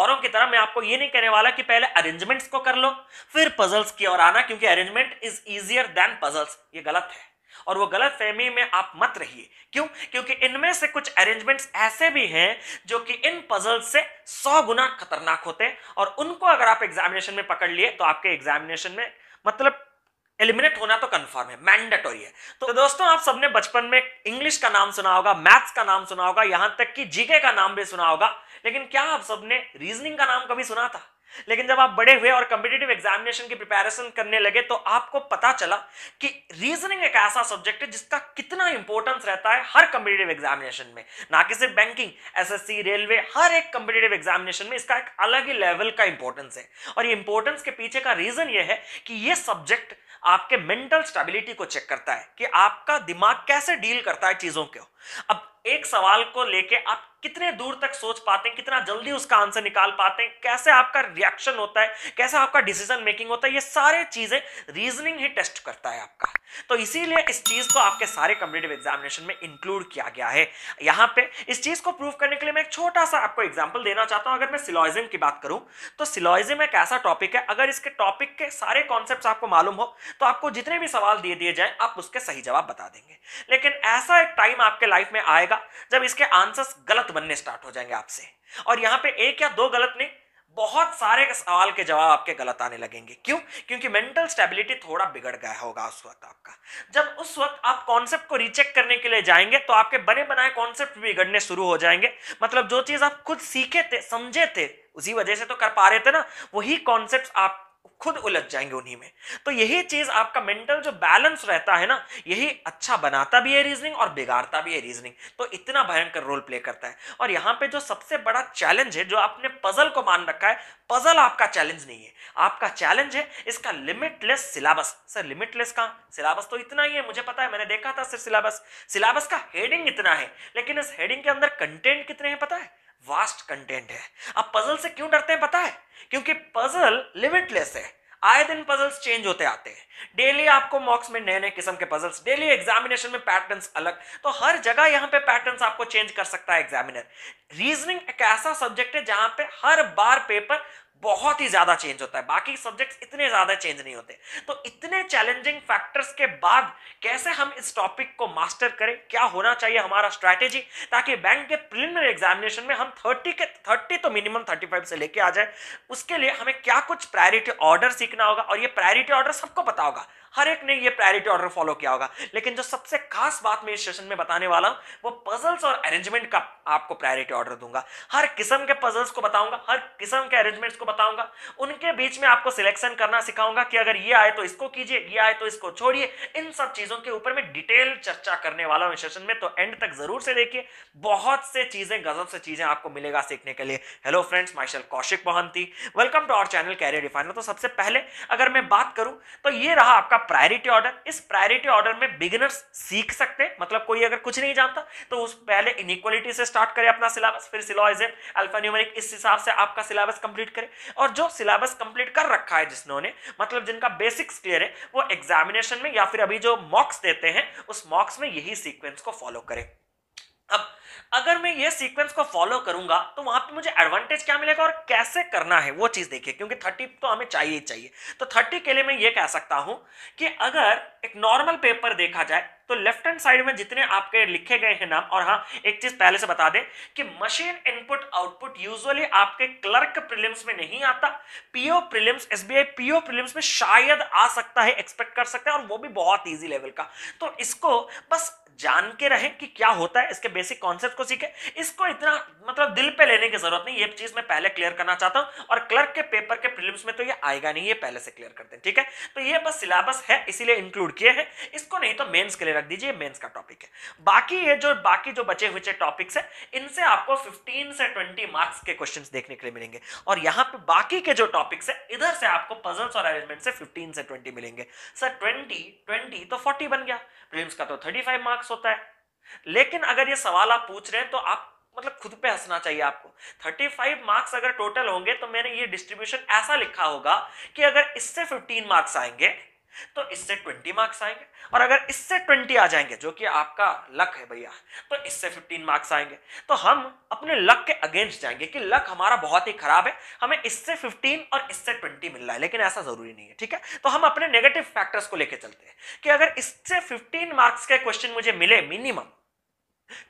औरों की तरह मैं आपको ये नहीं कहने वाला कि पहले अरेंजमेंट्स को कर लो फिर पजल्स की ओर आना क्योंकि arrangement is easier than puzzles ये गलत है और वो गलत फहमी में आप मत रहिए क्यों क्योंकि इनमें से कुछ अरेंजमेंट्स ऐसे भी हैं जो कि इन पजल से सौ गुना खतरनाक होते हैं और उनको अगर आप एग्जामिनेशन में पकड़ लिए तो आपके एग्जामिनेशन में मतलब एलिमिनेट होना तो कंफर्म है मैंडेटोरी है तो दोस्तों आप सबने बचपन में इंग्लिश का नाम सुना होगा मैथ्स का नाम सुना होगा यहां तक कि जीके का नाम भी सुना होगा लेकिन क्या आप सबने रीजनिंग का नाम कभी सुना था लेकिन जब आप बड़े हुए और कंपिटेटिव एग्जामिनेशन की प्रिपेरेशन करने लगे तो आपको पता चला कि रीजनिंग एक ऐसा सब्जेक्ट है जिसका कितना इंपॉर्टेंस रहता है हर कम्पिटेटिव एग्जामिनेशन में ना कि सिर्फ बैंकिंग एसएससी रेलवे हर एक कंपिटेटिव एग्जामिनेशन में इसका एक अलग ही लेवल का इंपॉर्टेंस है और ये इंपॉर्टेंस के पीछे का रीजन यह है कि ये सब्जेक्ट आपके मेंटल स्टेबिलिटी को चेक करता है कि आपका दिमाग कैसे डील करता है चीजों को अब एक सवाल को लेके आप कितने दूर तक सोच पाते हैं कितना जल्दी उसका आंसर निकाल पाते हैं कैसे आपका रिएक्शन होता है कैसे आपका डिसीजन मेकिंग होता है ये सारे चीजें रीजनिंग ही टेस्ट करता है आपका तो इसीलिए इस चीज को आपके सारे कम्पिटेटिव एग्जामिनेशन में इंक्लूड किया गया है यहां पे इस चीज को प्रूव करने के लिए मैं एक छोटा सा आपको एग्जाम्पल देना चाहता हूं अगर मैं सिलोइजम की बात करूँ तो सिलोइजम एक ऐसा टॉपिक है अगर इसके टॉपिक के सारे कॉन्सेप्ट आपको मालूम हो तो आपको जितने भी सवाल दिए दिए जाए आप उसके सही जवाब बता देंगे लेकिन ऐसा एक टाइम आपके लाइफ में आएगा आएगा जब इसके आंसर्स गलत बनने स्टार्ट हो जाएंगे आपसे और यहां पे एक या दो गलत नहीं बहुत सारे सवाल के जवाब आपके गलत आने लगेंगे क्यों क्योंकि मेंटल स्टेबिलिटी थोड़ा बिगड़ गया होगा उस वक्त आपका जब उस वक्त आप कॉन्सेप्ट को रिचेक करने के लिए जाएंगे तो आपके बने बनाए कॉन्सेप्ट बिगड़ने शुरू हो जाएंगे मतलब जो चीज आप खुद सीखे थे समझे थे उसी वजह से तो कर पा रहे थे ना वही कॉन्सेप्ट आप खुद उलझ जाएंगे उन्हीं में तो यही चीज आपका मेंटल जो बैलेंस रहता है ना यही अच्छा बनाता भी है रीजनिंग और बिगाड़ता भी है रीजनिंग तो इतना भयंकर रोल प्ले करता है और यहां पे जो सबसे बड़ा चैलेंज है जो आपने पजल को मान रखा है पजल आपका चैलेंज नहीं है आपका चैलेंज है इसका लिमिटलेस सिलेबस सर लिमिटलेस कहाँ सिलेबस तो इतना ही है मुझे पता है मैंने देखा था सिर्फ सिलेबस सिलेबस का हेडिंग इतना है लेकिन इस हेडिंग के अंदर कंटेंट कितने हैं पता है वास्ट कंटेंट है आप पजल से क्यों डरते हैं पता है क्योंकि पजल लिमिटलेस है आए दिन पजल्स चेंज होते आते हैं डेली आपको मॉक्स में नए नए किस्म के पजल्स डेली एग्जामिनेशन में पैटर्न्स अलग तो हर जगह यहाँ पे पैटर्न्स आपको चेंज कर सकता है एग्जामिनर रीजनिंग एक ऐसा सब्जेक्ट है जहां पे हर बार पेपर बहुत ही ज्यादा चेंज होता है बाकी सब्जेक्ट्स इतने ज्यादा चेंज नहीं होते तो इतने चैलेंजिंग फैक्टर्स के बाद कैसे हम इस टॉपिक को मास्टर करें क्या होना चाहिए हमारा स्ट्रैटेजी ताकि बैंक के प्रिलिमिनरी एग्जामिनेशन में हम 30 के 30 तो मिनिमम 35 से लेके आ जाए उसके लिए हमें क्या कुछ प्रायोरिटी ऑर्डर सीखना होगा और ये प्रायोरिटी ऑर्डर सबको पता होगा हर एक ने ये प्रायोरिटी ऑर्डर फॉलो किया होगा लेकिन जो सबसे खास बात मैं इस सेशन में बताने वाला हूं वो पजल्स और अरेंजमेंट का आपको प्रायोरिटी ऑर्डर दूंगा हर किस्म के पजल्स को बताऊंगा हर किस्म के अरेंजमेंट्स को बताऊंगा उनके बीच में आपको सिलेक्शन करना सिखाऊंगा कि अगर ये आए तो इसको कीजिए ये आए तो इसको छोड़िए इन सब चीजों के ऊपर मैं डिटेल चर्चा करने वाला हूं इस सेशन में तो एंड तक जरूर से देखिए बहुत से चीजें गजब से चीजें आपको मिलेगा सीखने के लिए हेलो फ्रेंड्स माइशल Kaushik Mohanty welcome to our channel career definer तो सबसे पहले अगर मैं बात करूं तो ये रहा आपका आपका प्रायोरिटी ऑर्डर इस प्रायोरिटी ऑर्डर में बिगिनर्स सीख सकते हैं मतलब कोई अगर कुछ नहीं जानता तो उस पहले इनिक्वलिटी से स्टार्ट करें अपना सिलेबस फिर सिलॉइजेड अल्फान्यूमेरिक इस हिसाब से आपका सिलेबस कंप्लीट करें और जो सिलेबस कंप्लीट कर रखा है जिसने मतलब जिनका बेसिक्स क्लियर है वो एग्जामिनेशन में या फिर अभी जो मॉक्स देते हैं उस मॉक्स में यही सीक्वेंस को फॉलो करें अब अगर मैं ये सीक्वेंस को फॉलो करूंगा तो वहां पे मुझे एडवांटेज क्या मिलेगा और कैसे करना है वो चीज देखिए क्योंकि थर्टी तो हमें चाहिए ही चाहिए तो थर्टी के लिए मैं ये कह सकता हूं कि अगर एक नॉर्मल पेपर देखा जाए तो लेफ्ट हैंड साइड में जितने आपके लिखे गए हैं नाम और हाँ एक चीज पहले से बता दें कि मशीन इनपुट आउटपुट यूजुअली आपके क्लर्क प्रीलिम्स में नहीं आता PO prelims SBI PO prelims में शायद आ सकता है एक्सपेक्ट कर सकते हैं और वो भी बहुत इजी लेवल का तो इसको बस जान के रहें कि क्या होता है इसके बेसिक कॉन्सेप्ट को सीखे इसको इतना मतलब दिल पे लेने की जरूरत नहीं ये चीज मैं पहले क्लियर करना चाहता हूं और क्लर्क के पेपर के प्रीलिम्स में तो ये आएगा नहीं ये पहले से क्लियर करते हैं ठीक है तो ये बस सिलेबस है इसीलिए इंक्लूड इंक्लूड किए हैं इसको नहीं तो मेंस के लिए रख दीजिए मेंस का टॉपिक है बाकी ये जो बाकी जो बचे हुए टॉपिक्स हैं इनसे आपको 15 से 20 मार्क्स के क्वेश्चंस देखने के लिए मिलेंगे और यहाँ पे बाकी के जो टॉपिक्स हैं इधर से आपको पजल्स और अरेंजमेंट से फिफ्टीन से ट्वेंटी मिलेंगे सर ट्वेंटी ट्वेंटी तो फोर्टी बन गया प्रीम्स का तो थर्टी मार्क्स होता है लेकिन अगर ये सवाल आप पूछ रहे हैं तो आप मतलब खुद पे हंसना चाहिए आपको 35 मार्क्स अगर टोटल होंगे तो मैंने ये डिस्ट्रीब्यूशन ऐसा लिखा होगा कि अगर इससे 15 मार्क्स आएंगे तो इससे 20 मार्क्स आएंगे और अगर इससे 20 आ जाएंगे जो कि आपका लक है भैया तो इससे 15 मार्क्स आएंगे तो हम अपने लक के अगेंस्ट जाएंगे कि लक हमारा बहुत ही खराब है हमें इससे 15 और इससे 20 मिल रहा है लेकिन ऐसा जरूरी नहीं है ठीक है तो हम अपने नेगेटिव फैक्टर्स को लेकर चलते हैं कि अगर इससे फिफ्टीन मार्क्स के क्वेश्चन मुझे मिले मिनिमम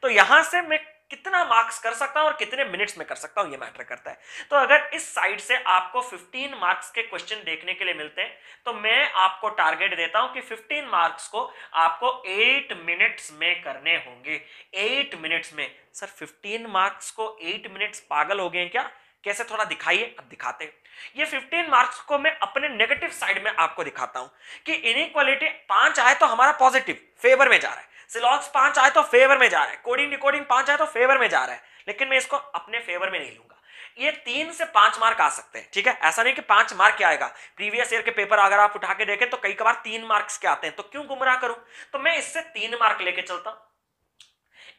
तो यहां से मैं कितना मार्क्स कर सकता हूं और कितने मिनट्स में कर सकता हूं ये मैटर करता है तो अगर इस साइड से आपको 15 मार्क्स के क्वेश्चन देखने के लिए मिलते हैं तो मैं आपको टारगेट देता हूं कि 15 मार्क्स को आपको 8 मिनट्स में करने होंगे 8 मिनट्स में सर 15 मार्क्स को 8 मिनट्स पागल हो गए क्या कैसे थोड़ा दिखाइए अब दिखाते हैं ये 15 मार्क्स को मैं अपने नेगेटिव साइड में आपको दिखाता हूं कि इनक्वालिटी पांच आए तो हमारा पॉजिटिव फेवर में जा रहा है सिलॉन्स पांच आए तो फेवर में जा रहा है कोडिंग डिकोडिंग पांच आए तो फेवर में जा रहा है लेकिन मैं इसको अपने फेवर में नहीं लूंगा ये तीन से पांच मार्क आ सकते हैं ठीक है ऐसा नहीं कि पांच मार्क क्या आएगा प्रीवियस ईयर के पेपर अगर आप उठा के देखें तो कई कबार तीन मार्क्स के आते हैं तो क्यों गुमराह करूं तो मैं इससे तीन मार्क लेके चलता हूं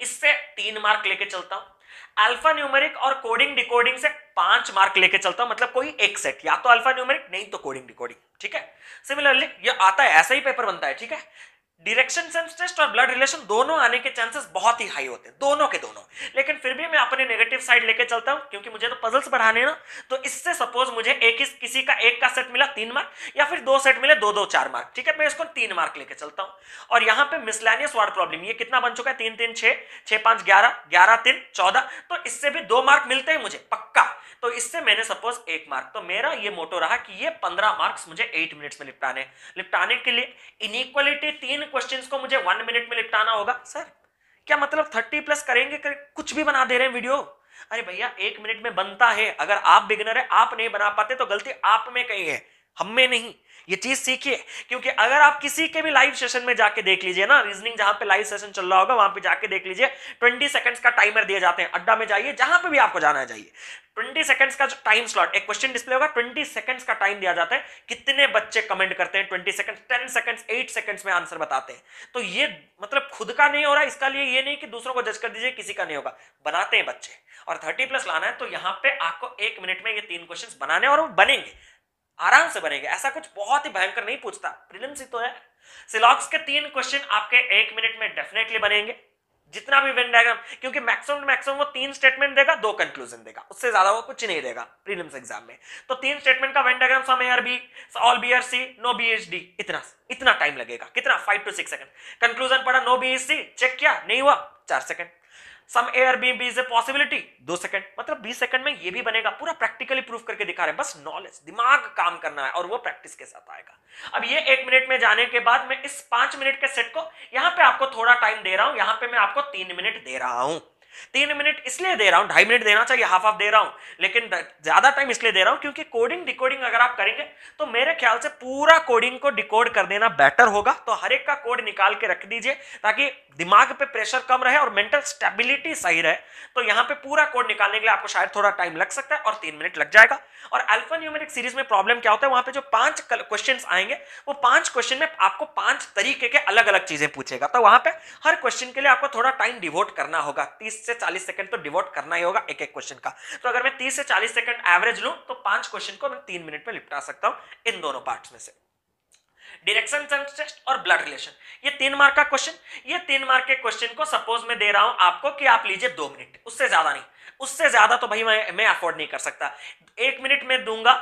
इससे तीन मार्क लेके चलता हूं अल्फा न्यूमेरिक और कोडिंग डिकोडिंग से पांच मार्क लेके चलता हूं मतलब कोई एक सेट या तो अल्फा न्यूमेरिक नहीं तो कोडिंग डिकोडिंग ठीक है सिमिलरली ये आता है ऐसा ही पेपर बनता है ठीक है डिरेक्शन सेंस टेस्ट और ब्लड रिलेशन दोनों आने के चांसेस बहुत ही हाई होते हैं दोनों के दोनों लेकिन फिर भी मैं अपने नेगेटिव साइड लेके चलता हूं क्योंकि मुझे तो पजल्स बढ़ाने ना तो इससे सपोज मुझे एक ही किसी का एक का सेट मिला तीन मार्क या फिर दो सेट मिले दो दो चार मार्क ठीक है मैं इसको तीन मार्क लेके चलता हूँ और यहाँ पे मिसलैनियस वार्ड प्रॉब्लम ये कितना बन चुका है तीन तीन छह छह पांच ग्यारह ग्यारह तीन चौदह तो इससे भी दो मार्क मिलते हैं मुझे पक्का तो इससे मैंने सपोज एक मार्क तो मेरा ये मोटो रहा कि ये पंद्रह मार्क्स मुझे एट मिनट्स में निपटाने निपटाने के लिए इनइक्वलिटी तीन क्वेश्चन को मुझे वन मिनट में निपटाना होगा सर क्या मतलब थर्टी प्लस करेंगे करें? कुछ भी बना दे रहे हैं वीडियो अरे भैया एक मिनट में बनता है अगर आप बिगनर है आप नहीं बना पाते तो गलती आप में कहीं है हम में नहीं ये चीज सीखिए क्योंकि अगर आप किसी के भी लाइव सेशन में जाके देख लीजिए ना रीजनिंग जहां पे लाइव सेशन चल रहा होगा वहां पे जाके देख लीजिए ट्वेंटी सेकंड्स का टाइमर दिए जाते हैं अड्डा में जाइए जहां पे भी आपको जाना चाहिए ट्वेंटी सेकंड्स का जो टाइम स्लॉट एक क्वेश्चन डिस्प्ले होगा ट्वेंटी सेकंड्स का टाइम दिया जाता है कितने बच्चे कमेंट करते हैं twenty seconds ten seconds eight seconds में आंसर बताते हैं तो ये मतलब खुद का नहीं हो रहा इसका लिए ये नहीं कि दूसरों को जज कर दीजिए किसी का नहीं होगा बनाते हैं बच्चे और थर्टी प्लस लाना है तो यहां पे आपको एक मिनट में ये तीन क्वेश्चन बनाने और वो बनेंगे आराम से बनेगा ऐसा कुछ बहुत ही भयंकर नहीं पूछता प्रिलिम्स ही तो है सिलॉक्स के तीन क्वेश्चन आपके एक मिनट में डेफिनेटली बनेंगे जितना भी वेन डायग्राम क्योंकि मैक्सिमम मैक्सिमम वो तीन स्टेटमेंट देगा दो कंक्लूजन देगा उससे ज्यादा वो कुछ नहीं देगा प्रीलिम्स एग्जाम में तो तीन स्टेटमेंट का Venn diagram some A are B all B are C no B H D इतना इतना टाइम लगेगा कितना five to six second conclusion पड़ा no B H C check किया नहीं हुआ चार सेकंड सम एयरबीएनबी इज ए पॉसिबिलिटी दो सेकंड मतलब बीस सेकंड में ये भी बनेगा पूरा प्रैक्टिकली प्रूफ करके दिखा रहे हैं बस नॉलेज दिमाग काम करना है और वो प्रैक्टिस के साथ आएगा अब ये एक मिनट में जाने के बाद मैं इस पांच मिनट के सेट को यहां पे आपको थोड़ा टाइम दे रहा हूं यहां पे मैं आपको तीन मिनट दे रहा हूं तीन मिनट इसलिए दे रहा हूं ढाई मिनट देना चाहिए हाफ हाफ दे रहा हूं लेकिन ज्यादा टाइम इसलिए दे रहा हूं क्योंकि कोडिंग डिकोडिंग अगर आप करेंगे तो मेरे ख्याल से पूरा कोडिंग को डिकोड कर देना बेटर होगा तो हर एक का कोड निकाल के रख दीजिए ताकि दिमाग पे प्रेशर कम रहे और मेंटल स्टेबिलिटी सही रहे तो यहां पे पूरा कोड निकालने के लिए आपको शायद थोड़ा टाइम लग सकता है और तीन मिनट लग जाएगा और अल्फा न्यूमेरिक सीरीज में प्रॉब्लम क्या होता है वहां पे जो पांच क्वेश्चन आएंगे वो पांच क्वेश्चन में आपको पांच तरीके के अलग अलग चीजें पूछेगा तो वहां पर हर क्वेश्चन के लिए आपको थोड़ा टाइम डिवोट करना होगा तीस 30 से 40 सेकंड तो डिवोट करना ही होगा एक एक क्वेश्चन का तो अगर मैं 30 से 40 सेकंड एवरेज लू तो पांच क्वेश्चन को मैं तीन मिनट में निपटा सकता हूं इन दोनों पार्ट में से डायरेक्शन टेस्ट और ब्लड रिलेशन ये तीन मार्क का क्वेश्चन ये तीन मार्क के क्वेश्चन को सपोज मैं दे रहा हूं आपको कि आप लीजिए दो मिनट उससे ज्यादा नहीं उससे ज्यादा तो भाई मैं अफोर्ड नहीं कर सकता एक मिनट में दूंगा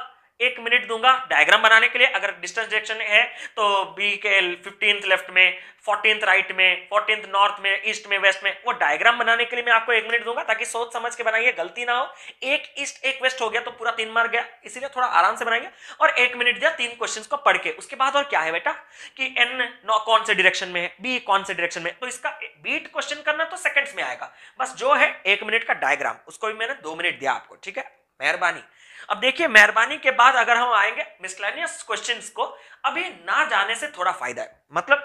एक मिनट दूंगा डायग्राम बनाने के लिए अगर डिस्टेंस डायरेक्शन है तो बी के फिफ्टींथ लेफ्ट में फोर्टींथ राइट में फोर्टींथ नॉर्थ में ईस्ट में वेस्ट में वो डायग्राम बनाने के लिए मैं आपको एक मिनट दूंगा ताकि सोच समझ के बनाइए गलती ना हो एक ईस्ट एक वेस्ट हो गया तो पूरा तीन मार गया इसीलिए थोड़ा आराम से बनाइए और एक मिनट दिया तीन क्वेश्चन को पढ़ के उसके बाद और क्या है बेटा कि एन कौन से डिरेक्शन में है बी कौन से डिरेक्शन में तो इसका बीट क्वेश्चन करना तो सेकेंड्स में आएगा बस जो है एक मिनट का डायग्राम उसको भी मैंने दो मिनट दिया आपको ठीक है मेहरबानी अब देखिए मेहरबानी के बाद अगर हम आएंगे मिसलेनियस क्वेश्चंस को अभी ना जाने से थोड़ा फायदा है मतलब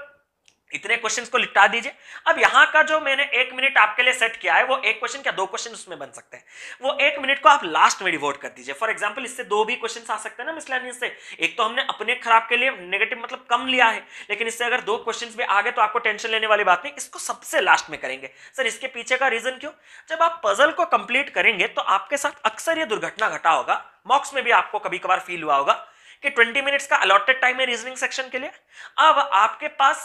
इतने क्वेश्चंस को निपटा दीजिए अब यहाँ का जो मैंने एक मिनट आपके लिए सेट किया है वो एक क्वेश्चन क्या दो क्वेश्चन उसमें बन सकते हैं वो एक मिनट को आप लास्ट में डिवोट कर दीजिए फॉर एग्जाम्पल इससे दो भी क्वेश्चन आ सकते हैं ना मिसलानियस से एक तो हमने अपने खराब के लिए नेगेटिव मतलब कम लिया है लेकिन इससे अगर दो क्वेश्चन भी आगे तो आपको टेंशन लेने वाली बात नहीं इसको सबसे लास्ट में करेंगे सर इसके पीछे का रीजन क्यों जब आप पजल को कंप्लीट करेंगे तो आपके साथ अक्सर यह दुर्घटना घटा होगा मॉक्स में भी आपको कभी कभार फील हुआ होगा कि 20 मिनट्स का अलॉटेड टाइम है रीजनिंग सेक्शन के लिए अब आपके पास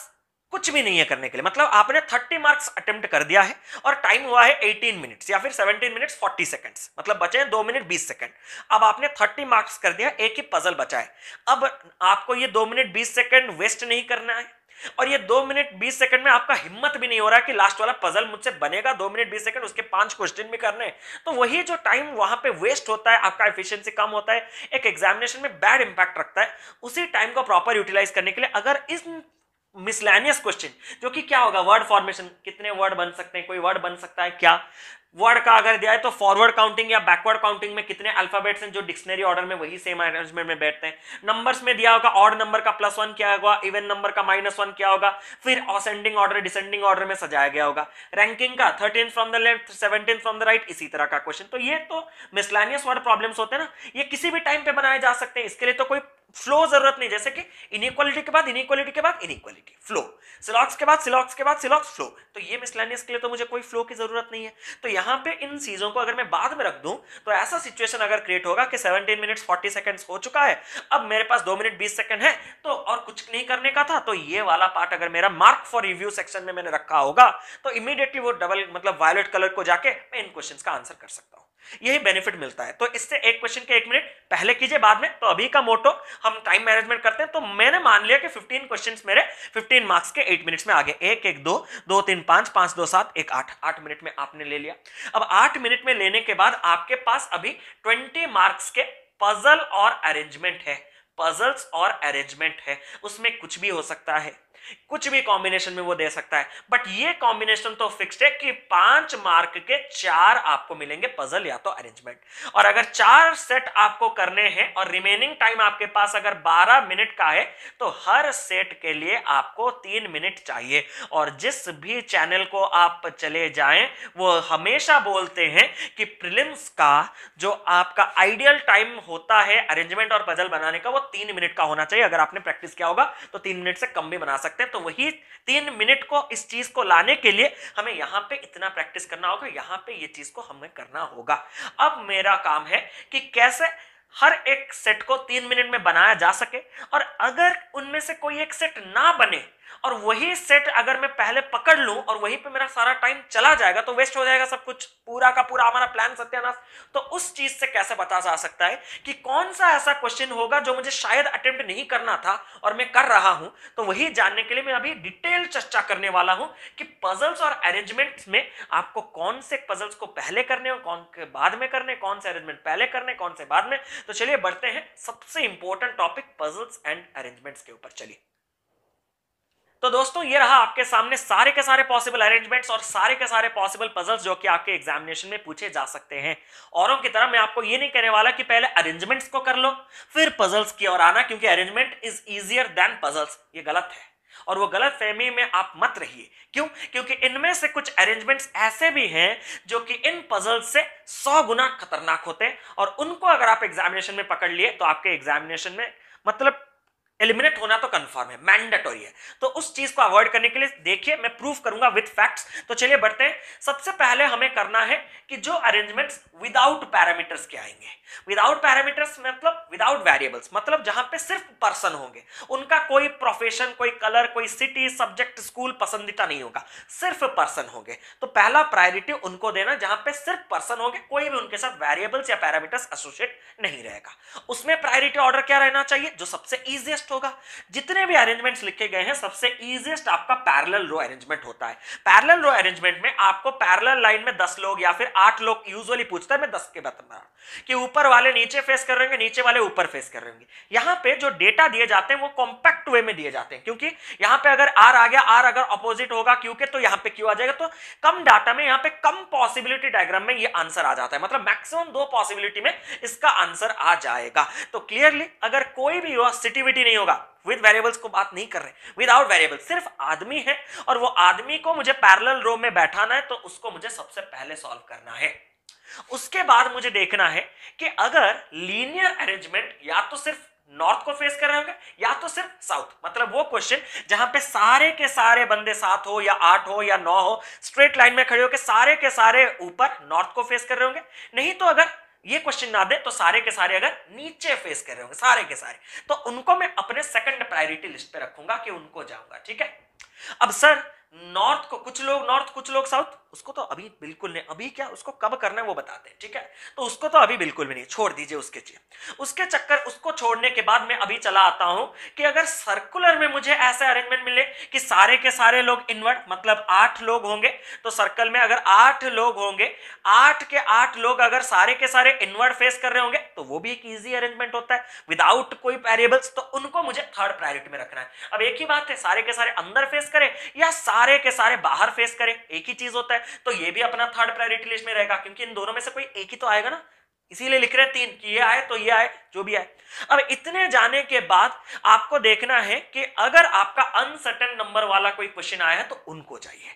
कुछ भी नहीं है करने के लिए मतलब आपने 30 मार्क्स अटेम्प्ट कर दिया है और टाइम हुआ है 18 मिनट्स या फिर 17 मिनट्स 40 सेकंड्स मतलब बचे हैं दो मिनट 20 सेकंड अब आपने 30 मार्क्स कर दिया एक ही पजल बचा है अब आपको ये दो मिनट 20 सेकंड वेस्ट नहीं करना है और ये दो मिनट बीस सेकंड में आपका हिम्मत भी नहीं हो रहा कि लास्ट वाला पजल मुझसे बनेगा दो मिनट बीस सेकंड उसके पांच क्वेश्चन भी करने तो वही जो टाइम वहां पे वेस्ट होता है आपका एफिशिएंसी कम होता है एक एग्जामिनेशन में बैड इंपैक्ट रखता है उसी टाइम को प्रॉपर यूटिलाइज करने के लिए अगर इन मिसलैनियस क्वेश्चन जो कि क्या होगा वर्ड फॉर्मेशन कितने वर्ड बन सकते हैं कोई वर्ड बन सकता है क्या वर्ड का अगर दिया है तो फॉरवर्ड काउंटिंग या बैकवर्ड काउंटिंग में कितने अल्फाबेट्स हैं जो डिक्शनरी ऑर्डर में वही सेम अरेंजमेंट में बैठते हैं नंबर्स में दिया होगा ऑड नंबर का प्लस वन क्या होगा इवन नंबर का माइनस वन क्या होगा फिर ऑसेंडिंग ऑर्डर डिसेंडिंग ऑर्डर में सजाया गया होगा रैंकिंग का thirteen from the left seventeen from the right इसी तरह का क्वेश्चन तो ये तो मिसलानियस वर्ड प्रॉब्लम होते हैं ना ये किसी भी टाइम पे बनाए जा सकते हैं इसके लिए तो कोई फ्लो जरूरत नहीं जैसे कि इनइक्वालिटी के बाद इनइक्वालिटी के बाद इनइक्वालिटी फ्लो सिलॉक्स के बाद सिलॉक्स के बाद सिलॉक्स फ्लो तो ये मिसलानियस के लिए तो मुझे कोई फ्लो की जरूरत नहीं है तो यहां पे इन चीजों को अगर मैं बाद में रख दूं तो ऐसा सिचुएशन अगर क्रिएट होगा कि 17 मिनट्स 40 सेकंड्स हो चुका है अब मेरे पास दो मिनट 20 सेकंड है तो और कुछ नहीं करने का था तो ये वाला पार्ट अगर मेरा मार्क फॉर रिव्यू सेक्शन में मैंने रखा होगा तो इमीडिएटली वो डबल मतलब वायलेट कलर को जाके मैं इन क्वेश्चन का आंसर कर सकता हूं यही बेनिफिट मिलता है तो इससे एक क्वेश्चन के एक मिनट पहले कीजिए बाद में तो अभी का मोटो हम टाइम मैनेजमेंट करते हैं तो मैंने मान लिया कि 15 क्वेश्चन मेरे 15 मार्क्स के एट मिनट्स में आ गए एक एक दो दो तीन पांच पांच दो सात एक आठ आठ मिनट में आपने ले लिया अब आठ मिनट में लेने के बाद आपके पास अभी ट्वेंटी मार्क्स के पजल और अरेंजमेंट है पजल्स और अरेंजमेंट है उसमें कुछ भी हो सकता है कुछ भी कॉम्बिनेशन में वो दे सकता है बट ये कॉम्बिनेशन तो फिक्स्ड है कि पांच मार्क के चार आपको मिलेंगे पजल या तो अरेंजमेंट और अगर चार सेट आपको करने हैं और रिमेनिंग टाइम आपके पास अगर बारह मिनट का है तो हर सेट के लिए आपको तीन मिनट चाहिए और जिस भी चैनल को आप चले जाएं वो हमेशा बोलते हैं कि प्रिलिम्स का जो आपका आइडियल टाइम होता है अरेंजमेंट और पजल बनाने का वो तीन मिनट का होना चाहिए अगर आपने प्रैक्टिस किया होगा तो तीन मिनट से कम भी बना सकते सकते हैं तो वही तीन मिनट को इस चीज को लाने के लिए हमें यहां पे इतना प्रैक्टिस करना होगा यहां पे ये चीज को हमें करना होगा अब मेरा काम है कि कैसे हर एक सेट को तीन मिनट में बनाया जा सके और अगर उनमें से कोई एक सेट ना बने और वही सेट अगर मैं पहले पकड़ लूं और वहीं पे मेरा सारा टाइम चला जाएगा तो वेस्ट हो जाएगा सब कुछ पूरा का पूरा हमारा प्लान सत्यानाश तो उस चीज से कैसे बता जा सकता है कि कौन सा ऐसा क्वेश्चन होगा जो मुझे शायद अटेम्प्ट नहीं करना था और मैं कर रहा हूं तो वही जानने के लिए मैं अभी डिटेल चर्चा करने वाला हूं कि पजल्स और अरेंजमेंट में आपको कौन से पजल्स को पहले करने और कौन के बाद में करने कौन से अरेंजमेंट पहले करने कौन से बाद में तो चलिए बढ़ते हैं सबसे important topic puzzles and arrangements के ऊपर चलिए तो दोस्तों ये रहा आपके सामने सारे के सारे पॉसिबल अरेंजमेंट्स और सारे के सारे पॉसिबल पजल्स जो कि आपके एग्जामिनेशन में पूछे जा सकते हैं औरों की तरह मैं आपको ये नहीं कहने वाला कि पहले अरेंजमेंट्स को कर लो फिर पजल्स की ओर आना क्योंकि arrangement is easier than puzzles ये गलत है और वो गलत फहमी में आप मत रहिए क्यों क्योंकि इनमें से कुछ अरेंजमेंट्स ऐसे भी हैं जो कि इन पजल से सौ गुना खतरनाक होते हैं और उनको अगर आप एग्जामिनेशन में पकड़ लिए तो आपके एग्जामिनेशन में मतलब एलिमिनेट होना तो कंफर्म है मैंडेटोरी है तो उस चीज को अवॉइड करने के लिए देखिए मैं प्रूफ करूंगा विद फैक्ट्स तो चलिए बढ़ते हैं सबसे पहले हमें करना है कि जो अरेंजमेंट्स विदाउट पैरामीटर्स के आएंगे विदाउट पैरामीटर्स मतलब विदाउट वेरिएबल्स मतलब जहां पे सिर्फ पर्सन होंगे उनका कोई प्रोफेशन कोई कलर कोई सिटी सब्जेक्ट स्कूल पसंदीदा नहीं होगा सिर्फ पर्सन होंगे तो पहला प्रायोरिटी उनको देना जहां पे सिर्फ पर्सन होंगे कोई भी उनके साथ वेरिएबल्स या पैरामीटर्स एसोसिएट नहीं रहेगा उसमें प्रायोरिटी ऑर्डर क्या रहना चाहिए जो सबसे ईजिएस्ट ईजिएस्ट होगा जितने भी अरेंजमेंट्स लिखे गए हैं सबसे ईजिएस्ट आपका पैरेलल रो अरेंजमेंट होता है पैरेलल रो अरेंजमेंट में आपको पैरेलल लाइन में दस लोग या फिर आठ लोग यूजुअली पूछता है मैं दस के बता रहा कि ऊपर वाले नीचे फेस कर रहे नीचे वाले ऊपर फेस कर रहे यहां पर जो डेटा दिए जाते हैं वो कॉम्पैक्ट वे में दिए जाते हैं क्योंकि यहां पर अगर आर आ गया आर अगर अपोजिट होगा क्यू के तो यहां पर क्यू आ जाएगा तो कम डाटा में यहां पर कम पॉसिबिलिटी डायग्राम में यह आंसर आ जाता है मतलब मैक्सिमम दो पॉसिबिलिटी में इसका आंसर आ जाएगा तो क्लियरली अगर कोई भी युवा सिटिविटी नहीं नहीं होगा विद वेरिएबल्स को बात नहीं कर रहे विदाउट वेरिएबल सिर्फ आदमी है और वो आदमी को मुझे पैरल रो में बैठाना है तो उसको मुझे सबसे पहले सॉल्व करना है उसके बाद मुझे देखना है कि अगर लीनियर अरेंजमेंट या तो सिर्फ नॉर्थ को फेस कर रहे होंगे या तो सिर्फ साउथ मतलब वो क्वेश्चन जहां पे सारे के सारे बंदे सात हो या आठ हो या नौ हो स्ट्रेट लाइन में खड़े हो के सारे के सारे ऊपर नॉर्थ को फेस कर रहे होंगे नहीं तो अगर ये क्वेश्चन ना दे तो सारे के सारे अगर नीचे फेस कर रहे होंगे सारे के सारे तो उनको मैं अपने सेकंड प्रायोरिटी लिस्ट पे रखूंगा कि उनको जाऊंगा ठीक है अब सर नॉर्थ को कुछ लोग नॉर्थ कुछ लोग साउथ उसको तो अभी बिल्कुल नहीं अभी क्या उसको कब करना है वो बताते हैं ठीक है तो उसको तो अभी बिल्कुल भी नहीं छोड़ दीजिए उसके चीज उसके चक्कर उसको छोड़ने के बाद मैं अभी चला आता हूं कि अगर सर्कुलर में मुझे ऐसे अरेंजमेंट मिले कि सारे के सारे लोग इनवर्ट मतलब आठ लोग होंगे तो सर्कल में अगर आठ लोग होंगे आठ के आठ लोग अगर सारे के सारे इनवर्ट फेस कर रहे होंगे तो वो भी एक ईजी अरेंजमेंट होता है विदाउट कोई वेरिएबल्स तो उनको मुझे थर्ड प्रायोरिटी में रखना है अब एक ही बात है सारे के सारे अंदर फेस करें या सारे के सारे बाहर फेस करें एक ही चीज होता है है तो ये भी अपना थर्ड प्रायोरिटी लिस्ट में रहेगा क्योंकि इन दोनों में से कोई एक ही तो आएगा ना इसीलिए लिख रहे हैं तीन कि ये आए तो ये आए जो भी आए अब इतने जाने के बाद आपको देखना है कि अगर आपका अनसर्टन नंबर वाला कोई क्वेश्चन आया है तो उनको चाहिए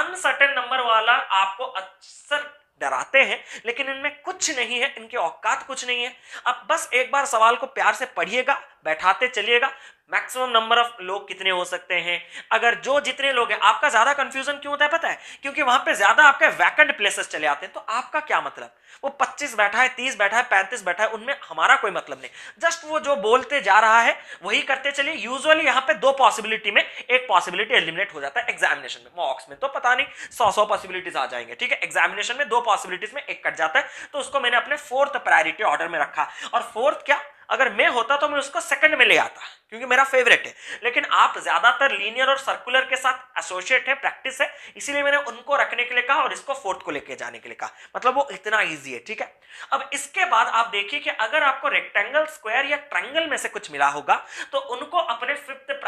अनसर्टन नंबर वाला आपको अक्सर डराते हैं लेकिन इनमें कुछ नहीं है इनके औकात कुछ नहीं है अब बस एक बार सवाल को प्यार से पढ़िएगा बैठाते चलिएगा मैक्सिमम नंबर ऑफ लोग कितने हो सकते हैं अगर जो जितने लोग हैं आपका ज्यादा कंफ्यूजन क्यों होता है पता है क्योंकि वहां पे ज्यादा आपके वैकेंट प्लेसेस चले आते हैं तो आपका क्या मतलब वो 25 बैठा है 30 बैठा है 35 बैठा है उनमें हमारा कोई मतलब नहीं जस्ट वो जो बोलते जा रहा है वही करते चलिए यूजली यहाँ पे दो पॉसिबिलिटी में एक पॉसिबिलिटी एलिमिनेट हो जाता है एग्जामिनेशन में मॉक्स में तो पता नहीं सौ सौ पॉसिबिलिटीज आ जाएंगे ठीक है एग्जामिनेशन में दो पॉसिबिलिटीज में एक कट जाता है तो उसको मैंने अपने फोर्थ प्रायोरिटी ऑर्डर में रखा और फोर्थ क्या अगर मैं होता तो मैं उसको सेकंड में ले आता क्योंकि मेरा फेवरेट है लेकिन आप ज्यादातर लीनियर और सर्कुलर के साथ एसोसिएट है प्रैक्टिस है इसीलिए मैंने उनको रखने के लिए कहा और इसको फोर्थ को लेके जाने के लिए कहा मतलब वो इतना ईजी है ठीक है अब इसके बाद आप देखिए कि अगर आपको रेक्टेंगल स्क्वायर या ट्रायंगल में से कुछ मिला होगा तो उनको अपने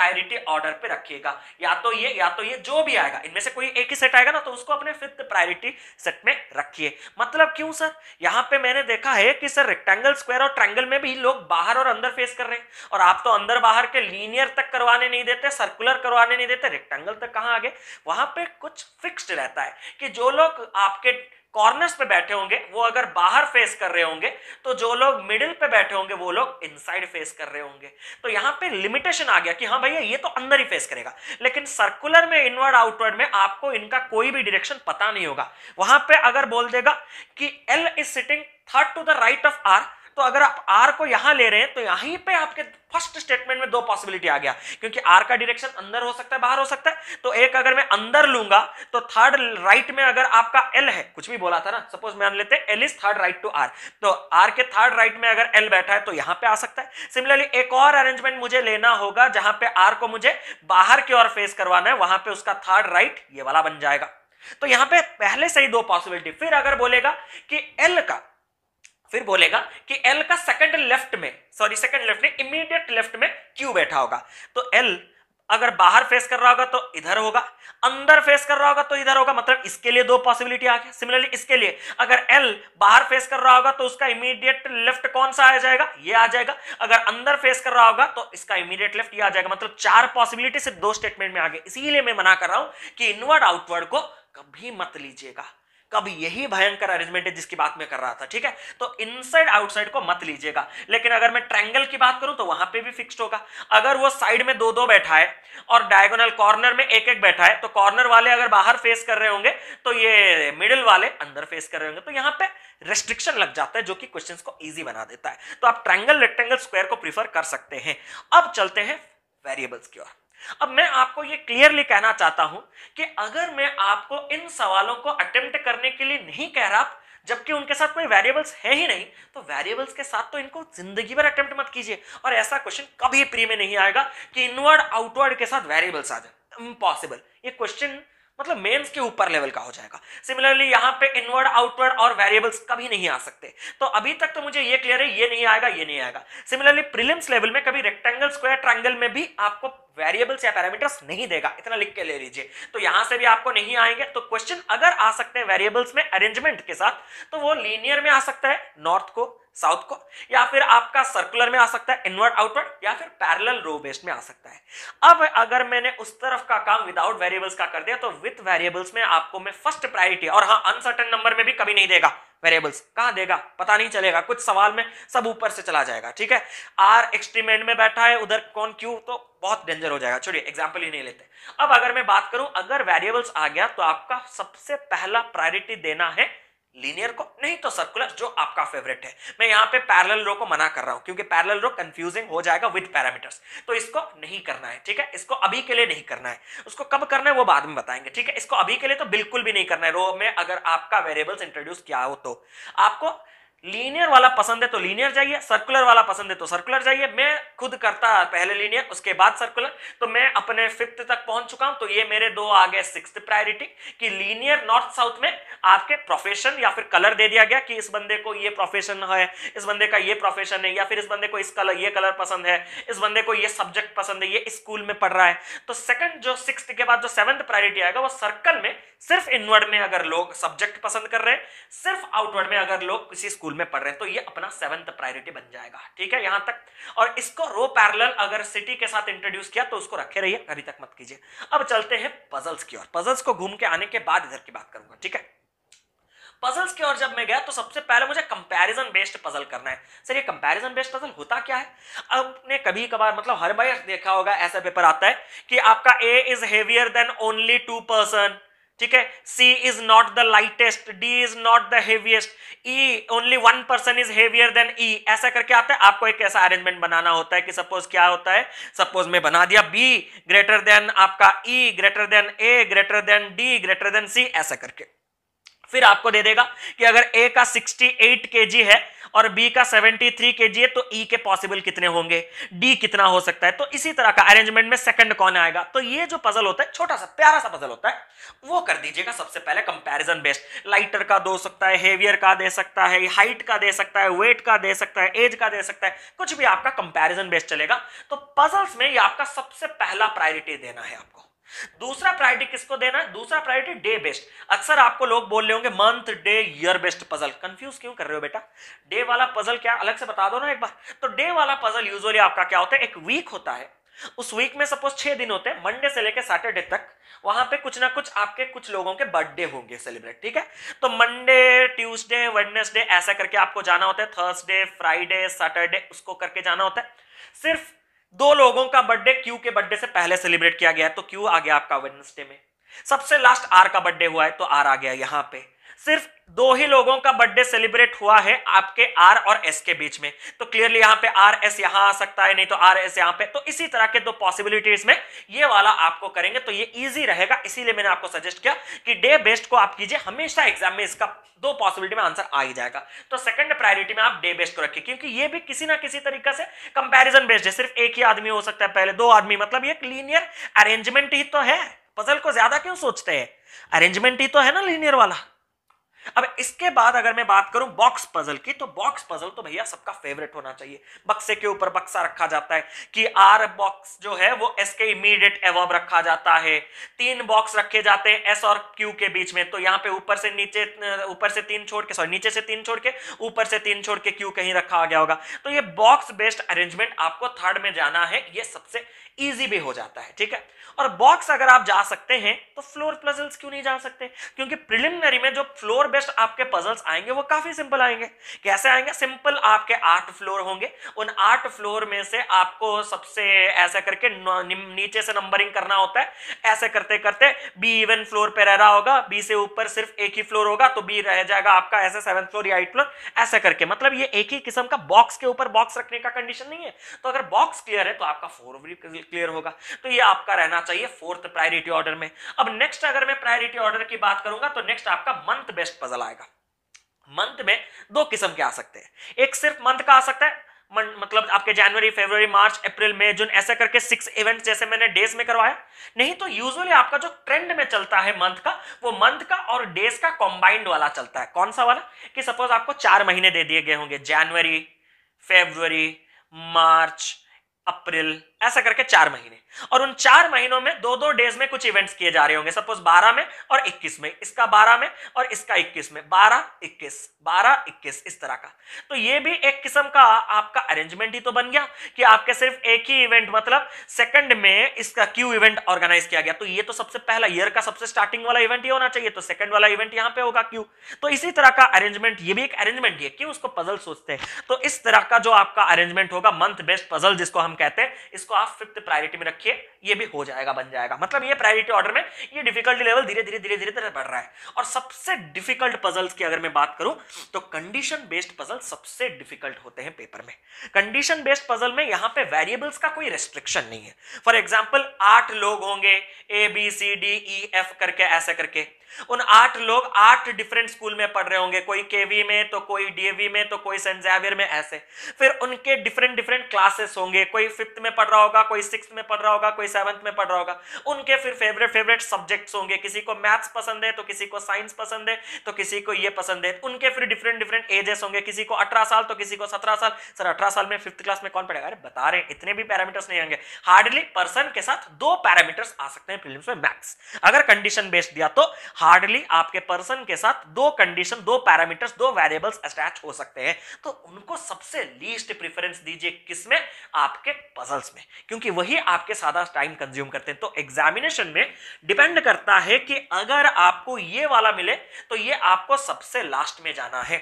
प्रायोरिटी ऑर्डर पे रखिएगा या तो ये या तो ये जो भी आएगा इनमें से कोई एक ही सेट आएगा ना तो उसको अपने फिफ्थ प्रायोरिटी सेट में रखिए मतलब क्यों सर यहाँ पे मैंने देखा है कि सर रेक्टेंगल स्क्वायर और ट्रैंगल में भी लोग बाहर और अंदर फेस कर रहे हैं और आप तो अंदर बाहर के लीनियर तक करवाने नहीं देते सर्कुलर करवाने नहीं देते रेक्टेंगल तक कहाँ आगे वहां पर कुछ फिक्सड रहता है कि जो लोग आपके कॉर्नर्स पे बैठे होंगे वो अगर बाहर फेस कर रहे होंगे तो जो लोग मिडिल पे बैठे होंगे वो लोग इनसाइड फेस कर रहे होंगे तो यहाँ पे लिमिटेशन आ गया कि हाँ भैया ये तो अंदर ही फेस करेगा लेकिन सर्कुलर में इनवर्ड आउटवर्ड में आपको इनका कोई भी डिरेक्शन पता नहीं होगा वहां पे अगर बोल देगा कि L is sitting third to the right of R तो अगर आप आर को यहां ले रहे हैं तो यहीं पे आपके फर्स्ट स्टेटमेंट में दो पॉसिबिलिटी आ गया क्योंकि आर का डायरेक्शन अंदर हो सकता है बाहर हो सकता है तो एक अगर मैं अंदर लूंगा तो थर्ड राइट right में अगर आपका एल है कुछ भी बोला था ना सपोज मान लेते हैं L is third right to R तो आर के थर्ड राइट right में अगर एल बैठा है तो यहां पर आ सकता है सिमिलरली एक और अरेंजमेंट मुझे लेना होगा जहां पर आर को मुझे बाहर की ओर फेस करवाना है वहां पर उसका थर्ड राइट right ये वाला बन जाएगा तो यहां पे पहले से ही दो पॉसिबिलिटी फिर अगर बोलेगा कि एल का फिर बोलेगा कि एल का सेकंड लेफ्ट में सॉरी सेकंड लेफ्ट में इमीडिएट लेफ्ट में क्यू बैठा होगा तो एल अगर बाहर फेस कर रहा होगा तो इधर होगा अंदर फेस कर रहा होगा तो इधर होगा मतलब इसके लिए दो पॉसिबिलिटी आ गया सिमिलरली इसके लिए अगर एल बाहर फेस कर रहा होगा तो उसका इमीडिएट लेफ्ट कौन सा आ जाएगा ये आ जाएगा अगर अंदर फेस कर रहा होगा तो इसका इमीडिएट लेफ्ट ये आ जाएगा मतलब चार पॉसिबिलिटी सिर्फ दो स्टेटमेंट में आ गए इसीलिए मैं मना कर रहा हूं कि इनवर्ड आउटवर्ड को कभी मत लीजिएगा कब यही भयंकर अरेंजमेंट है जिसकी बात मैं कर रहा था ठीक है तो इनसाइड आउटसाइड को मत लीजिएगा लेकिन अगर मैं ट्रैंगल की बात करूं तो वहां पे भी फिक्स्ड होगा अगर वो साइड में दो दो बैठा है और डायगोनल कॉर्नर में एक एक बैठा है तो कॉर्नर वाले अगर बाहर फेस कर रहे होंगे तो ये मिडिल वाले अंदर फेस कर रहे होंगे तो यहाँ पे रेस्ट्रिक्शन लग जाता है जो कि क्वेश्चन को ईजी बना देता है तो आप ट्रैंगल रेक्टेंगल स्क्वायर को प्रीफर कर सकते हैं अब चलते हैं वेरिएबल्स की ओर अब मैं आपको ये क्लियरली कहना चाहता हूं कि अगर मैं आपको इन सवालों को अटेम्प्ट करने के लिए नहीं कह रहा जबकि उनके साथ कोई वेरिएबल्स है ही नहीं तो वेरिएबल्स के साथ तो इनको जिंदगी भर अटेम्प्ट मत कीजिए और ऐसा क्वेश्चन कभी प्री में नहीं आएगा कि इनवर्ड आउटवर्ड के साथ वेरिएबल्स आ जाए इम्पॉसिबल ये क्वेश्चन मतलब मेंस के ऊपर लेवल का हो जाएगा सिमिलरली यहां पे इनवर्ड आउटवर्ड और वेरिएबल्स कभी नहीं आ सकते तो अभी तक तो मुझे ये क्लियर है ये नहीं आएगा ये नहीं आएगा सिमिलरली प्रिलिम्स लेवल में कभी रेक्टेंगल स्क्वायर ट्रायंगल में भी आपको वेरिएबल्स या पैरामीटर्स नहीं देगा इतना लिख के ले लीजिए तो यहां से भी आपको नहीं आएंगे तो क्वेश्चन अगर आ सकते हैं वेरिएबल्स में अरेंजमेंट के साथ तो वो लीनियर में आ सकता है नॉर्थ को साउथ को या फिर आपका सर्कुलर में आ सकता है इनवर्ड आउटवर्ड या फिर पैरेलल रो बेस्ड में आ सकता है अब अगर मैंने उस तरफ का काम विदाउट वेरिएबल्स का कर दिया तो विथ वेरिएबल्स में आपको मैं फर्स्ट प्रायोरिटी और हाँ अनसर्टन नंबर में भी कभी नहीं देगा वेरिएबल्स कहां देगा पता नहीं चलेगा कुछ सवाल में सब ऊपर से चला जाएगा ठीक है आर एक्सट्रीम एंड में बैठा है उधर कौन क्यू तो बहुत डेंजर हो जाएगा छोड़िए एग्जाम्पल ही नहीं लेते अब अगर मैं बात करूं अगर वेरिएबल्स आ गया तो आपका सबसे पहला प्रायोरिटी देना है लीनियर को नहीं तो सर्कुलर जो आपका फेवरेट है मैं यहाँ पे पैरेलल रो को मना कर रहा हूँ क्योंकि पैरेलल रो कंफ्यूजिंग हो जाएगा विद पैरामीटर्स तो इसको नहीं करना है ठीक है इसको अभी के लिए नहीं करना है उसको कब करना है वो बाद में बताएंगे ठीक है इसको अभी के लिए तो बिल्कुल भी नहीं करना है रो में अगर आपका वेरिएबल्स इंट्रोड्यूस किया हो तो आपको लीनियर वाला पसंद है तो लीनियर जाइए सर्कुलर वाला पसंद है तो सर्कुलर जाइए मैं खुद करता पहले लीनियर उसके बाद सर्कुलर तो मैं अपने फिफ्थ तक पहुंच चुका हूं तो ये मेरे दो आगे सिक्स प्रायोरिटी कि लीनियर नॉर्थ साउथ में आपके प्रोफेशन या फिर कलर दे दिया गया कि इस बंदे को ये प्रोफेशन है इस बंदे का ये प्रोफेशन है या फिर इस बंदे को इस कलर ये कलर पसंद है इस बंदे को ये सब्जेक्ट पसंद है ये स्कूल में पढ़ रहा है तो सेकंड जो सिक्स के बाद जो सेवंथ प्रायोरिटी आएगा वो सर्कल में सिर्फ इनवर्ड में अगर लोग सब्जेक्ट पसंद कर रहे हैं सिर्फ आउटवर्ड में अगर लोग किसी स्कूल स्कूल में पढ़ रहे हैं तो ये अपना सेवंथ प्रायोरिटी बन जाएगा ठीक है यहां तक और इसको रो पैरल अगर सिटी के साथ इंट्रोड्यूस किया तो उसको रखे रहिए अभी तक मत कीजिए अब चलते हैं पजल्स की ओर पजल्स को घूम के आने के बाद इधर की बात करूंगा ठीक है पजल्स की ओर जब मैं गया तो सबसे पहले मुझे कंपैरिजन बेस्ड पजल करना है सर ये कंपैरिजन बेस्ड पजल होता क्या है आपने कभी कभार मतलब हर बार देखा होगा ऐसा पेपर आता है कि आपका A is heavier than only two person ठीक है C is not the lightest D is not the heaviest E only one person is heavier than E ऐसा करके आता है आपको एक ऐसा अरेंजमेंट बनाना होता है कि सपोज क्या होता है सपोज मैं बना दिया बी ग्रेटर देन आपका E greater than A greater than D greater than C ऐसा करके फिर आपको दे देगा कि अगर ए का 68 केजी है और बी का 73 जी है तो ई e के पॉसिबल कितने होंगे डी कितना हो सकता है तो इसी तरह का अरेंजमेंट में सेकंड कौन आएगा तो ये जो पजल होता है छोटा सा प्यारा सा पजल होता है वो कर दीजिएगा सबसे पहले कंपेरिजन बेस्ड लाइटर का दो सकता है हेवियर का दे सकता है हाइट का दे सकता है वेट का दे सकता है एज का दे सकता है कुछ भी आपका कंपेरिजन बेस्ड चलेगा तो पजल्स में ये आपका सबसे पहला प्रायोरिटी देना है आपको दूसरा प्रायोरिटी किसको देना है दूसरा प्रायोरिटी डे बेस्ड अक्सर आपको लोग बोल रहे होंगे month day year based puzzle confuse क्यों कर रहे हो बेटा डे वाला पजल क्या अलग से बता दो ना एक बार तो डे वाला पजल यूजली आपका क्या होता है एक वीक होता है उस वीक में सपोज छह दिन होते हैं मंडे से लेकर सैटरडे तक वहां पे कुछ ना कुछ आपके कुछ लोगों के बर्थडे होंगे सेलिब्रेट ठीक है तो मंडे ट्यूसडे वेडनेसडे ऐसा करके आपको जाना होता है थर्सडे फ्राइडे सैटरडे उसको करके जाना होता है सिर्फ दो लोगों का बर्थडे क्यू के बर्थडे से पहले सेलिब्रेट किया गया है तो क्यू आ गया आपका वेडनेसडे में सबसे लास्ट आर का बर्थडे हुआ है तो आर आ गया यहां पर सिर्फ दो ही लोगों का बर्थडे सेलिब्रेट हुआ है आपके आर और एस के बीच में तो क्लियरली यहां पे आर एस यहां आ सकता है नहीं तो आर एस यहां पे तो इसी तरह के दो पॉसिबिलिटीज में ये वाला आपको करेंगे तो ये इजी रहेगा इसीलिए मैंने आपको सजेस्ट किया कि डे बेस्ट को आप कीजिए हमेशा एग्जाम में इसका दो पॉसिबिलिटी में आंसर आ ही जाएगा तो सेकंड प्रायोरिटी में आप डे बेस्ट को रखिए क्योंकि ये भी किसी ना किसी तरीका से कंपेरिजन बेस्ड है सिर्फ एक ही आदमी हो सकता है पहले दो आदमी मतलब ये लीनियर अरेंजमेंट ही तो है पजल को ज्यादा क्यों सोचते हैं अरेंजमेंट ही तो है ना लीनियर वाला अब इसके बाद अगर मैं बात करूं बॉक्स पजल की तो बॉक्स पजल तो भैया सबका फेवरेट होना चाहिए बक्से के ऊपर बक्सा रखा जाता है कि आर बॉक्स जो है वो एस के इमीडिएट एवॉब रखा जाता है तीन बॉक्स रखे जाते हैं एस और क्यू के बीच में तो यहां पे ऊपर से नीचे ऊपर से तीन छोड़ के सॉरी नीचे से तीन छोड़ के ऊपर से तीन छोड़ के क्यू कहीं रखा गया होगा तो ये बॉक्स बेस्ड अरेंजमेंट आपको थर्ड में जाना है ये सबसे ईजी भी हो जाता है ठीक है और बॉक्स अगर आप जा सकते हैं तो फ्लोर पजल्स क्यों नहीं जा सकते क्योंकि प्रिलिमिनरी में जो फ्लोर बेस्ट आपके पजल्स आएंगे वो काफी सिंपल आएंगे कैसे आएंगे सिंपल आपके आठ फ्लोर होंगे उन आठ फ्लोर में से आपको सबसे ऐसा करके नीचे से नंबरिंग करना होता है ऐसे करते करते बी इवन फ्लोर पे रह रहा होगा बी से ऊपर सिर्फ एक ही फ्लोर होगा तो बी रह जाएगा आपका ऐसे सेवन फ्लोर या एट फ्लोर ऐसे करके मतलब ये एक ही किस्म का बॉक्स के ऊपर बॉक्स रखने का कंडीशन नहीं है तो अगर बॉक्स क्लियर है तो आपका फोर भी क्लियर होगा तो ये आपका रहना चाहिए फोर्थ प्रायोरिटी ऑर्डर में अब नेक्स्ट अगर मैं प्रायोरिटी ऑर्डर की बात करूंगा तो नेक्स्ट आपका मंथ बेस्ट बेस्ट पजल आएगा मंथ में दो किस्म के आ सकते हैं एक सिर्फ मंथ का आ सकता है मतलब आपके जनवरी फरवरी मार्च अप्रैल मई जून ऐसे करके सिक्स इवेंट्स जैसे मैंने डेज में करवाया नहीं तो यूजुअली आपका जो ट्रेंड में चलता है मंथ का वो मंथ का और डेज का कॉम्बाइंड वाला चलता है कौन सा वाला कि सपोज आपको चार महीने दे दिए गए होंगे जनवरी फेब्रुवरी मार्च अप्रैल ऐसा करके चार महीने और उन चार महीनों में दो दो डेज में कुछ इवेंट्स किए जा रहे होंगे सपोज 12 में और 21 में इसका 12 में और इसका 21 में 12 21 12 21 इस तरह का तो ये भी एक किस्म का आपका अरेंजमेंट ही तो बन गया कि आपके सिर्फ एक ही इवेंट मतलब सेकंड में इसका क्यू इवेंट ऑर्गेनाइज किया गया तो ये तो सबसे पहला ईयर का सबसे स्टार्टिंग वाला इवेंट ही होना चाहिए तो सेकंड वाला इवेंट यहाँ पे होगा क्यू तो इसी तरह का अरेंजमेंट ये भी एक अरेंजमेंट है क्यों उसको पजल सोचते हैं तो इस तरह का जो आपका अरेंजमेंट होगा मंथ बेस्ट पजल जिसको हम कहते हैं इसको आप फिफ्थ प्रायोरिटी में रखिए ये भी हो जाएगा बन जाएगा मतलब ये प्रायोरिटी ऑर्डर में ये डिफिकल्टी लेवल धीरे धीरे धीरे धीरे धीरे बढ़ रहा है और सबसे डिफिकल्ट पजल्स की अगर मैं बात करूं तो कंडीशन बेस्ड पजल सबसे डिफिकल्ट होते हैं पेपर में कंडीशन बेस्ड पजल में यहां पे वेरिएबल्स का कोई रेस्ट्रिक्शन नहीं है फॉर एग्जाम्पल आठ लोग होंगे A B C D E F करके ऐसे करके उन आठ लोग आठ डिफरेंट स्कूल में पढ़ रहे होंगे कोई केवी में तो कोई डीएवी में तो कोई सेंट जेवियर में ऐसे फिर उनके डिफरेंट डिफरेंट क्लासेस होंगे कोई फिफ्थ में पढ़ रहा होगा कोई सिक्स में पढ़ रहा होगा कोई सेवंथ में पढ़ रहा होगा उनके फिर फेवरेट फेवरेट सब्जेक्ट्स होंगे किसी को मैथ्स पसंद है तो किसी को साइंस पसंद है तो किसी को ये पसंद है उनके फिर डिफरेंट डिफरेंट एजेस होंगे किसी को अठारह साल तो किसी को सत्रह साल सर अठारह साल में फिफ्थ क्लास में कौन पढ़ेगा अरे बता रहे इतने भी पैरामीटर्स नहीं होंगे हार्डली पर्सन के साथ दो पैरामीटर्स आ सकते हैं फिल्म में मैक्स अगर कंडीशन बेस्ड दिया तो हार्डली आपके पर्सन के साथ दो कंडीशन दो पैरामीटर्स दो वेरिएबल्स अटैच हो सकते हैं तो उनको सबसे लीस्ट प्रिफरेंस दीजिए किसमें आपके पजल्स में क्योंकि वही आपके सादा टाइम कंज्यूम करते हैं तो एग्जामिनेशन में डिपेंड करता है कि अगर आपको ये वाला मिले तो ये आपको सबसे लास्ट में जाना है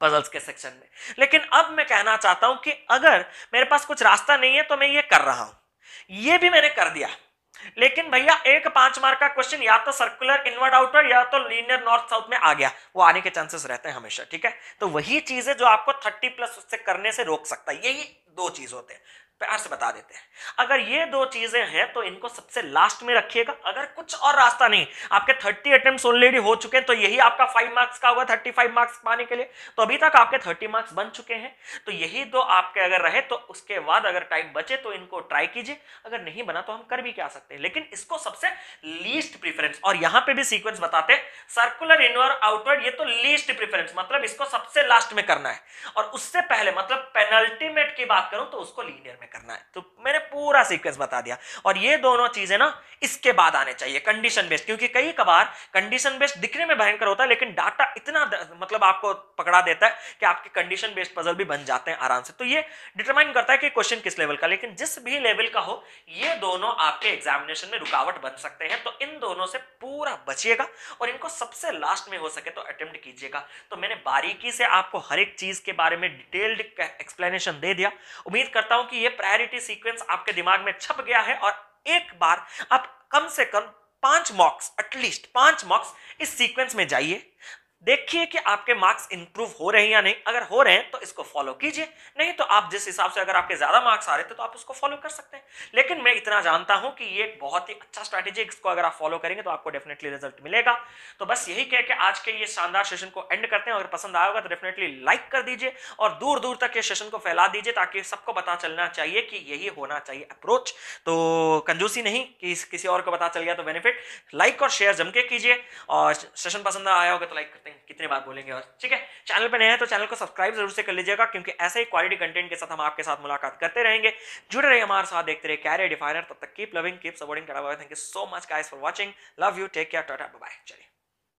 पजल्स के सेक्शन में लेकिन अब मैं कहना चाहता हूं कि अगर मेरे पास कुछ रास्ता नहीं है तो मैं ये कर रहा हूं ये भी मैंने कर दिया लेकिन भैया एक पांच मार्क का क्वेश्चन या तो सर्कुलर इनवर्ड आउटवर्ड या तो लीनियर नॉर्थ साउथ में आ गया वो आने के चांसेस रहते हैं हमेशा ठीक है तो वही चीज है जो आपको थर्टी प्लस उससे करने से रोक सकता है यही दो चीज होते हैं प्यार से बता देते हैं अगर ये दो चीजें हैं तो इनको सबसे लास्ट में रखिएगा अगर कुछ और रास्ता नहीं आपके थर्टी अटेम्प्ट ऑलरेडी हो चुके हैं तो यही आपका फाइव मार्क्स का होगा थर्टी फाइव मार्क्स पाने के लिए तो अभी तक आपके थर्टी मार्क्स बन चुके हैं तो यही दो आपके अगर रहे तो उसके बाद अगर टाइम बचे तो इनको ट्राई कीजिए अगर नहीं बना तो हम कर भी क्या सकते हैं लेकिन इसको सबसे लीस्ट प्रिफरेंस और यहां पर भी सीक्वेंस बताते सर्कुलर इनवर आउटवर्ड ये तो लीस्ट प्रिफरेंस मतलब इसको सबसे लास्ट में करना है और उससे पहले मतलब पेनल्टीमेट की बात करूं तो उसको लीनियर में करना है तो मैंने पूरा सीक्वेंस बता दिया और ये दोनों चीजें ना इसके बाद आने चाहिए कंडीशन बेस्ड क्योंकि कई कबार कंडीशन बेस्ड दिखने में भयंकर होता है लेकिन डाटा इतना मतलब आपको पकड़ा देता है कि आपके कंडीशन बेस्ड पजल भी बन जाते हैं आराम से तो ये डिटरमाइन करता है कि क्वेश्चन किस लेवल का लेकिन जिस भी लेवल का हो ये दोनों आपके एग्जामिनेशन में रुकावट बन सकते हैं तो इन दोनों से पूरा बचिएगा और इनको सबसे लास्ट में हो सके तो अटेम्प्ट कीजिएगा तो मैंने बारीकी से आपको हर एक चीज के बारे में डिटेल्ड एक्सप्लेनेशन दे दिया उम्मीद करता हूं कि यह प्रायोरिटी सीक्वेंस आपके दिमाग में छप गया है और एक बार आप कम से कम पांच मॉक्स एटलीस्ट पांच मॉक्स इस सीक्वेंस में जाइए देखिए कि आपके मार्क्स इंप्रूव हो रहे हैं या नहीं अगर हो रहे हैं तो इसको फॉलो कीजिए नहीं तो आप जिस हिसाब से अगर आपके ज्यादा मार्क्स आ रहे थे तो आप उसको फॉलो कर सकते हैं लेकिन मैं इतना जानता हूं कि ये बहुत ही अच्छा स्ट्रैटेजी इसको अगर आप फॉलो करेंगे तो आपको डेफिनेटली रिजल्ट मिलेगा तो बस यही कह के आज के ये शानदार सेशन को एंड करते हैं अगर पसंद आया होगा तो डेफिनेटली लाइक कर दीजिए और दूर दूर तक ये सेशन को फैला दीजिए ताकि सबको पता चलना चाहिए कि यही होना चाहिए अप्रोच तो कंजूसी नहीं कि किसी और को पता चल गया तो बेनिफिट लाइक और शेयर जम के कीजिए और सेशन पसंद आया होगा तो लाइक करते सकते हैं कितने बार बोलेंगे और ठीक है चैनल पर नए हैं तो चैनल को सब्सक्राइब जरूर से कर लीजिएगा क्योंकि ऐसे ही क्वालिटी कंटेंट के साथ हम आपके साथ मुलाकात करते रहेंगे जुड़े रहे हमारे साथ देखते रहे कैरियर डिफाइनर तब तक keep loving keep supporting tata thank you so much guys for watching love you take care tata bye चलिए